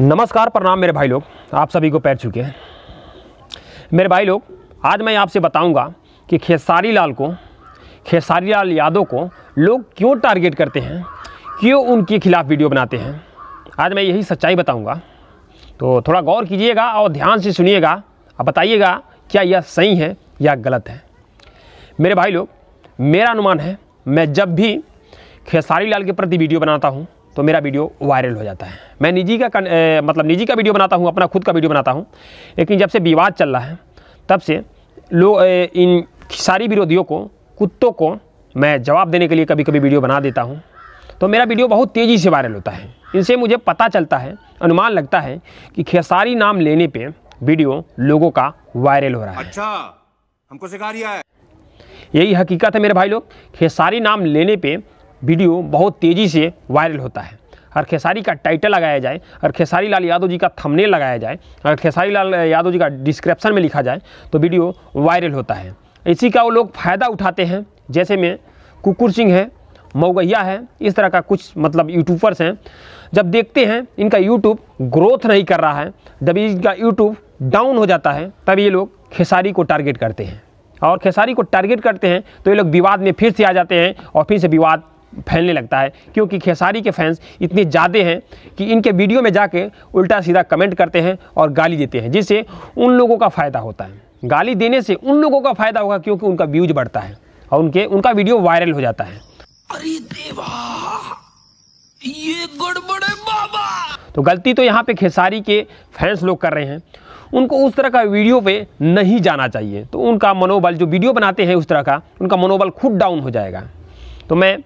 नमस्कार प्रणाम मेरे भाई लोग आप सभी को पैर चुके हैं मेरे भाई लोग आज मैं आपसे बताऊंगा कि खेसारी लाल को खेसारी लाल यादव को लोग क्यों टारगेट करते हैं क्यों उनके खिलाफ़ वीडियो बनाते हैं आज मैं यही सच्चाई बताऊंगा तो थोड़ा गौर कीजिएगा और ध्यान से सुनिएगा अब बताइएगा क्या यह सही है या गलत है मेरे भाई लोग मेरा अनुमान है मैं जब भी खेसारी लाल के प्रति वीडियो बनाता हूँ तो मेरा वीडियो वायरल हो जाता है मैं निजी का ए, मतलब निजी का वीडियो बनाता हूँ अपना खुद का वीडियो बनाता हूँ लेकिन जब से विवाद चल रहा है तब से लोग इन सारी विरोधियों को कुत्तों को मैं जवाब देने के लिए कभी कभी वीडियो बना देता हूँ तो मेरा वीडियो बहुत तेज़ी से वायरल होता है इनसे मुझे पता चलता है अनुमान लगता है कि खेसारी नाम लेने पे वीडियो लोगों का वायरल हो रहा है अच्छा हमको सिखा रिया है यही हकीकत है मेरे भाई लोग खेसारी नाम लेने पे वीडियो बहुत तेज़ी से वायरल होता है अगर खेसारी का टाइटल लगाया जाए अगर खेसारी लाल यादव जी का थंबनेल लगाया जाए अगर खेसारी लाल यादव जी का डिस्क्रिप्शन में लिखा जाए तो वीडियो वायरल होता है इसी का वो लोग फ़ायदा उठाते हैं जैसे में कुकुर सिंह है मौगैया है इस तरह का कुछ मतलब यूट्यूबर्स हैं जब देखते हैं इनका यूट्यूब ग्रोथ नहीं कर रहा है जब इनका यूट्यूब डाउन हो जाता है तब ये लोग खेसारी को टारगेट करते हैं और खेसारी को टारगेट करते हैं तो ये लोग विवाद में फिर से आ जाते हैं और फिर से विवाद फैलने लगता है क्योंकि खेसारी के फैंस इतने ज़्यादा हैं कि इनके वीडियो में जाके उल्टा सीधा कमेंट करते हैं और गाली देते हैं जिससे उन लोगों का फ़ायदा होता है गाली देने से उन लोगों का फ़ायदा होगा क्योंकि उनका व्यूज बढ़ता है और उनके उनका वीडियो वायरल हो जाता है अरे देवा ये गड़बड़े बाबा तो गलती तो यहाँ पे खेसारी के फैंस लोग कर रहे हैं उनको उस तरह का वीडियो पे नहीं जाना चाहिए तो उनका मनोबल जो वीडियो बनाते हैं उस तरह का उनका मनोबल खुद डाउन हो जाएगा तो मैं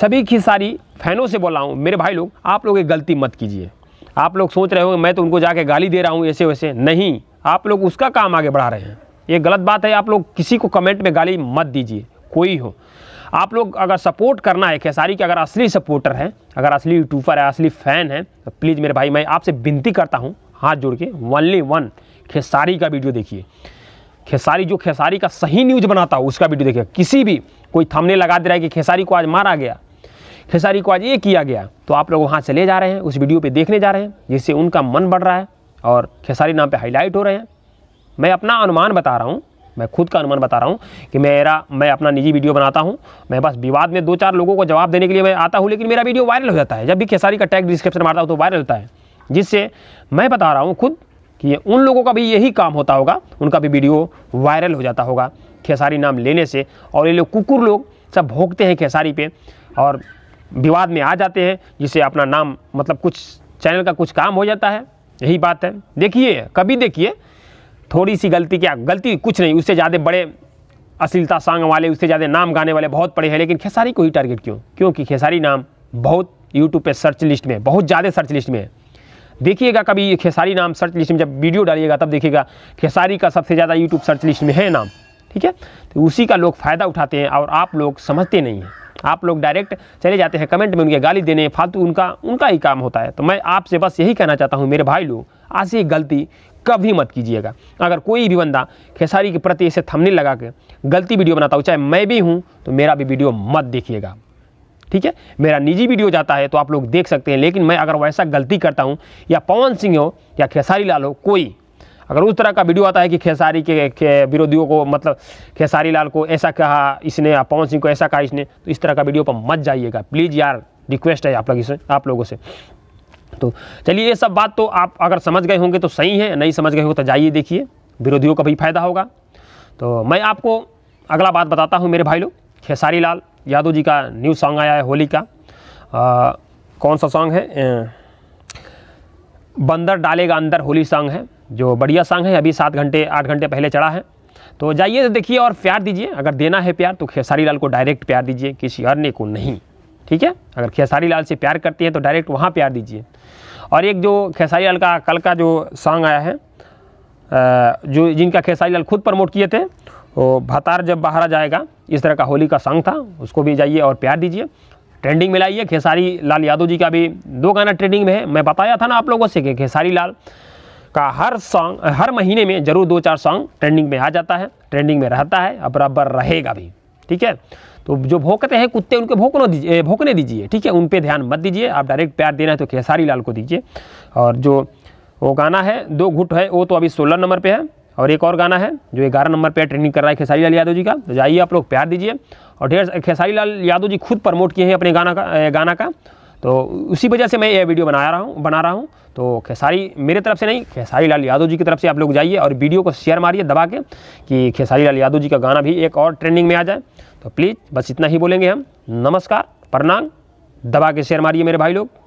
सभी की सारी फैनों से बोला हूँ मेरे भाई लोग आप लोग एक गलती मत कीजिए आप लोग सोच रहे हो मैं तो उनको जाके गाली दे रहा हूँ ऐसे वैसे नहीं आप लोग उसका काम आगे बढ़ा रहे हैं ये गलत बात है आप लोग किसी को कमेंट में गाली मत दीजिए कोई हो आप लोग अगर सपोर्ट करना है खेसारी के अगर असली सपोर्टर हैं अगर असली यूट्यूबर है असली फ़ैन है तो प्लीज़ मेरे भाई मैं आपसे विनती करता हूँ हाथ जोड़ के वनली वन खेसारी का वीडियो देखिए खेसारी जो खेसारी का सही न्यूज बनाता हो उसका वीडियो देखिएगा किसी भी कोई थमने लगा दे रहा है कि खेसारी को आज मारा गया खेसारी को आज ये किया गया तो आप लोग वहाँ चले जा रहे हैं उस वीडियो पे देखने जा रहे हैं जिससे उनका मन बढ़ रहा है और खेसारी नाम पे हाईलाइट हो रहे हैं मैं अपना अनुमान बता रहा हूँ मैं खुद का अनुमान बता रहा हूँ कि मेरा मैं अपना निजी वीडियो बनाता हूँ मैं बस विवाद में दो चार लोगों को जवाब देने के लिए मैं आता हूँ लेकिन मेरा वीडियो वायरल हो जाता है जब भी खेसारी का टैग डिस्क्रिप्शन मारता हूँ तो वायरल होता है जिससे मैं बता रहा हूँ खुद कि उन लोगों का भी यही काम होता होगा उनका भी वीडियो वायरल हो जाता होगा खेसारी नाम लेने से और ये लोग कुकुर लोग सब भोगते हैं खेसारी पे और विवाद में आ जाते हैं जिसे अपना नाम मतलब कुछ चैनल का कुछ काम हो जाता है यही बात है देखिए कभी देखिए थोड़ी सी गलती क्या गलती कुछ नहीं उससे ज़्यादा बड़े अश्लीलता सांग वाले उससे ज़्यादा नाम गाने वाले बहुत पड़े हैं लेकिन खेसारी को ही टारगेट क्यों क्योंकि खेसारी नाम बहुत यूट्यूब पर सर्च लिस्ट में बहुत ज़्यादा सर्च लिस्ट में है देखिएगा कभी ये खेसारी नाम सर्च लिस्ट में जब वीडियो डालिएगा तब देखिएगा खेसारी का सबसे ज़्यादा यूट्यूब सर्च लिस्ट में है नाम ठीक है तो उसी का लोग फ़ायदा उठाते हैं और आप लोग समझते नहीं हैं आप लोग डायरेक्ट चले जाते हैं कमेंट में उनके गाली देने फालतू उनका उनका ही काम होता है तो मैं आपसे बस यही कहना चाहता हूँ मेरे भाई लोग आज ये गलती कभी मत कीजिएगा अगर कोई भी बंदा खेसारी के प्रति ऐसे थमने लगा के गलती वीडियो बनाता हो चाहे मैं भी हूँ तो मेरा भी वीडियो मत देखिएगा ठीक है मेरा निजी वीडियो जाता है तो आप लोग देख सकते हैं लेकिन मैं अगर वैसा गलती करता हूँ या पवन सिंह हो या खेसारी लाल हो कोई अगर उस तरह का वीडियो आता है कि खेसारी के विरोधियों को मतलब खेसारी लाल को ऐसा कहा इसने या पवन सिंह को ऐसा कहा इसने तो इस तरह का वीडियो पर मत जाइएगा प्लीज़ यार रिक्वेस्ट है आप लोग से आप लोगों से तो चलिए ये सब बात तो आप अगर समझ गए होंगे तो सही है नहीं समझ गए हो तो जाइए देखिए विरोधियों का भी फायदा होगा तो मैं आपको अगला बात बताता हूँ मेरे भाई लोग खेसारी लाल यादव जी का न्यू सॉन्ग आया है होली का आ, कौन सा सॉन्ग है बंदर डालेगा अंदर होली सॉन्ग है जो बढ़िया सॉन्ग है अभी सात घंटे आठ घंटे पहले चढ़ा है तो जाइए देखिए और प्यार दीजिए अगर देना है प्यार तो खेसारी लाल को डायरेक्ट प्यार दीजिए किसी अन्य को नहीं ठीक है अगर खेसारी लाल से प्यार करती है तो डायरेक्ट वहाँ प्यार दीजिए और एक जो खेसारी लाल का कल का जो सॉन्ग आया है जो जिनका खेसारी लाल खुद प्रमोट किए थे तो भतार जब आ जाएगा इस तरह का होली का सॉन्ग था उसको भी जाइए और प्यार दीजिए ट्रेंडिंग में लाइए खेसारी लाल यादव जी का भी दो गाना ट्रेंडिंग में है मैं बताया था ना आप लोगों से कि खेसारी लाल का हर सॉन्ग हर महीने में ज़रूर दो चार सॉन्ग ट्रेंडिंग में आ जाता है ट्रेंडिंग में रहता है अब बराबर रहेगा भी ठीक है तो जो भोंकते हैं कुत्ते उनके भोकनों दीजिए भोंकने दीजिए ठीक है उन पर ध्यान मत दीजिए आप डायरेक्ट प्यार देना है तो खेसारी लाल को दीजिए और जो वो गाना है दो घुट है वो तो अभी सोलह नंबर पर है और एक और गाना है जो ग्यारह नंबर पर ट्रेनिंग कर रहा है खेसारी लाल यादव जी का तो जाइए आप लोग प्यार दीजिए और ढेर खेसारी लाल यादव जी खुद प्रमोट किए हैं अपने गाना का गाना का तो उसी वजह से मैं यह वीडियो बनाया रहा हूँ बना रहा हूँ तो खेसारी मेरे तरफ से नहीं खेसारी लाल यादव जी की तरफ से आप लोग जाइए और वीडियो को शेयर मारिए दबा के कि खेसारी लाल यादव जी का गाना भी एक और ट्रेंडिंग में आ जाए तो प्लीज़ बस इतना ही बोलेंगे हम नमस्कार प्रणाम दबा के शेयर मारिए मेरे भाई लोग